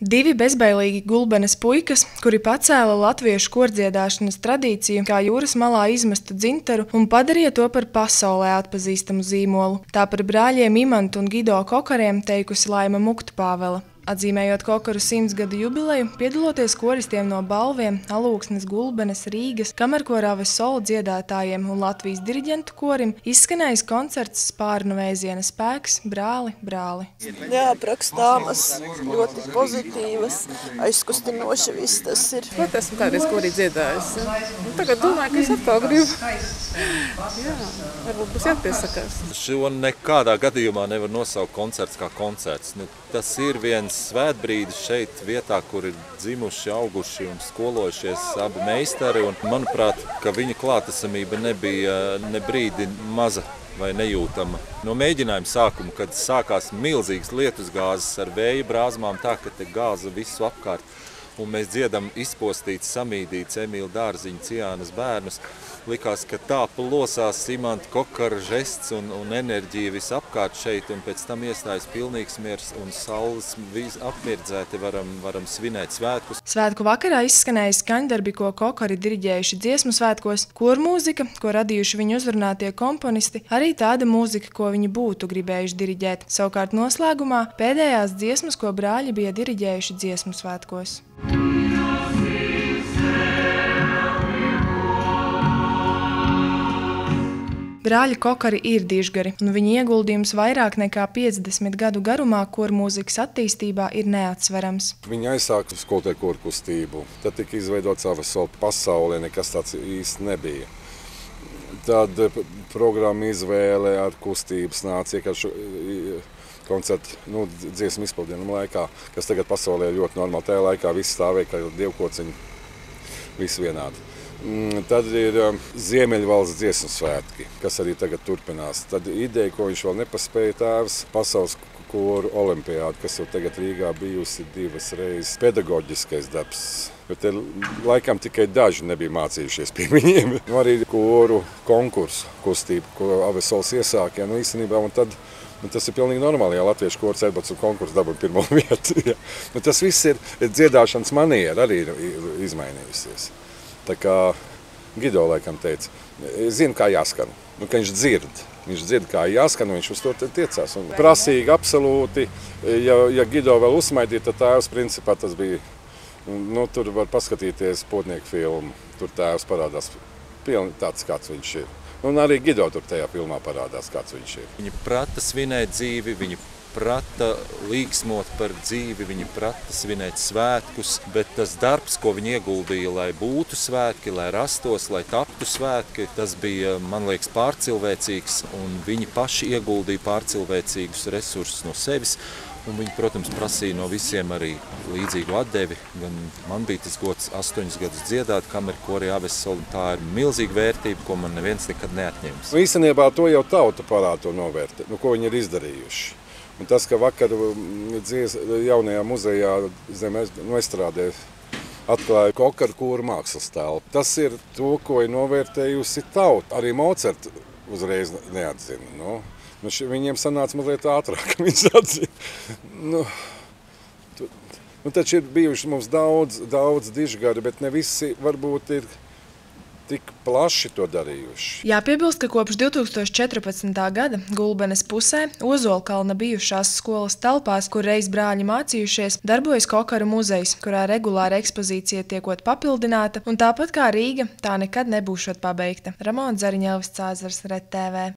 Divi bezbailīgi gulbenes puikas, kuri pacēla latviešu kordziedāšanas tradīciju kā jūras malā izmestu dzintaru un padarīja to par pasaulē atpazīstamu zīmolu. Tā par brāļiem Imantu un Gido Kokariem teikusi Laima Muktpāvela. Atzīmējot kokaru simts gadu jubileju, piedaloties koristiem no balviem, alūksnes gulbenes Rīgas, kamerkorāves solu dziedātājiem un Latvijas diriģentu korim, izskanējis koncerts spārnu vēziena spēks Brāli, brāli. Neaprakstāmas, ļoti pozitīvas, aizkustinoši viss tas ir. Pat nu, esmu kādreiz korī dziedājis. Un nu, tagad domāju, ka es atkal gribu. Jā, varbūt būs jāpiesakās. Šo nekādā gadījumā nevar nosaukt koncerts kā koncerts. Nu, tas ir viens svētbrīdis šeit vietā, kur ir dzimuši, auguši un skolojušies abi meistari. Un, manuprāt, ka viņa klātesamība nebija eh, ne brīdi maza vai nejūtama. No mēģinājuma sākuma, kad sākās milzīgas lietusgāzes ar vēja brāzmām, tā ka te gāza visu apkārt, un mēs dziedam izpostīts, samīdīts Emīļa Dārziņa Ciānas bērnus, likās, ka tā plosās imanta kokara žests un, un enerģija visapkārt šeit, un pēc tam iestājas pilnīgs miers un saules apmirdzēti varam, varam svinēt svētkus. Svētku vakarā izskanēja skaņdarbi, ko kokari diriģējuši dziesmu svētkos, kur mūzika, ko radījuši viņu uzrunātie komponisti, arī tāda mūzika, ko viņi būtu gribējuši diriģēt. Savukārt noslēgumā pēdējās dziesmas, ko brāļi bija diriģējuši dziesmu svētkos. Mūzika Brāļi Kokari ir dižgari, un nu, viņa ieguldījums vairāk nekā 50 gadu garumā kur mūzikas attīstībā ir neatsverams. Viņa aizsāka skolotē kur kustību, tad tika izveidot savu soli pasaulē, nekas tāds īsti nebija. Tad eh, programma izvēle ar kustības nāca iekāršu koncertu, nu, dziesmu izpildienam laikā, kas tagad pasaulē ļoti normāli. Tajā laikā viss stāvēja, kā dievkociņi, viss vienādi. Mm, tad ir um, Ziemeļvalsts dziesmu svētki, kas arī tagad turpinās. Tad ideja, ko viņš vēl nepaspēja tēvs, pasaules kuru olimpiāda, kas jau tagad Rīgā bijusi divas reizes pedagoģiskais darbs. Bet laikam tikai daži nebija mācījušies pie viņiem. Nu, arī koru konkursu kustību, ko Avesols iesāka. Ja, nu, īstenībā, un tad Nu, tas ir pilnīgi normāli, ja Latviešu koris atbats un konkursu dabūja pirmo vietu. Ja. Nu, tas viss ir dziedāšanas maniera arī izmainījusies. Tā kā Gido laikam teica, zinu, kā jāskan, nu, ka viņš dzird. Viņš dzird, kā jāskan, viņš uz to tiecās. Un prasīgi, absolūti, ja, ja Gido vēl uzsmaidīja, tad tēvs principā tas bija, nu, tur var paskatīties potnieku filmu, tur tēvs parādās pilni tāds, kāds viņš ir. Un arī Gido tur tajā filmā parādās, kāds viņš ir. Viņa prata svinēja dzīvi, viņa prata līgsmot par dzīvi, viņi prata svinēt svētkus, bet tas darbs, ko viņi ieguldīja, lai būtu svētki, lai rastos, lai taptu svētki, tas bija, man liekas, pārcilvēcīgs, un viņi paši ieguldīja pārcilvēcīgus resursus no sevis, un viņi, protams, prasīja no visiem arī līdzīgu atdevi. Gan man bija tas gods astoņus gadus dziedāt, kameru korī avesoli, tā ir milzīga vērtība, ko man neviens nekad neatņems. Nu, īstenībā to jau tauta parāda to novērtē, nu, ko viņi ir izdarījuši. Un tas, ka vakar mm, dzies, jaunajā muzejā zem aizstrādē nu, atklāja kokaru kūru mākslas tēlu, tas ir to, ko ir novērtējusi tauta. Arī Mocerta uzreiz neatzina. Nu, nu ši, viņiem sanāca mazliet ātrāk, viņš atzina. Nu, tu, nu, taču ir bijuši mums daudz, daudz dižgari, bet ne visi varbūt ir tik plaši to darījuši. Jāpiebilst, ka kopš 2014. gada Gulbenes pusē Ozolkalna bijušās skolas telpās, kur reiz brāļi mācījušies, darbojas Kokaru muzejs, kurā regulāra ekspozīcija tiekot papildināta, un tāpat kā Rīga, tā nekad nebūšot pabeigta. Ramona Zariņelvis Cāzars, RET TV.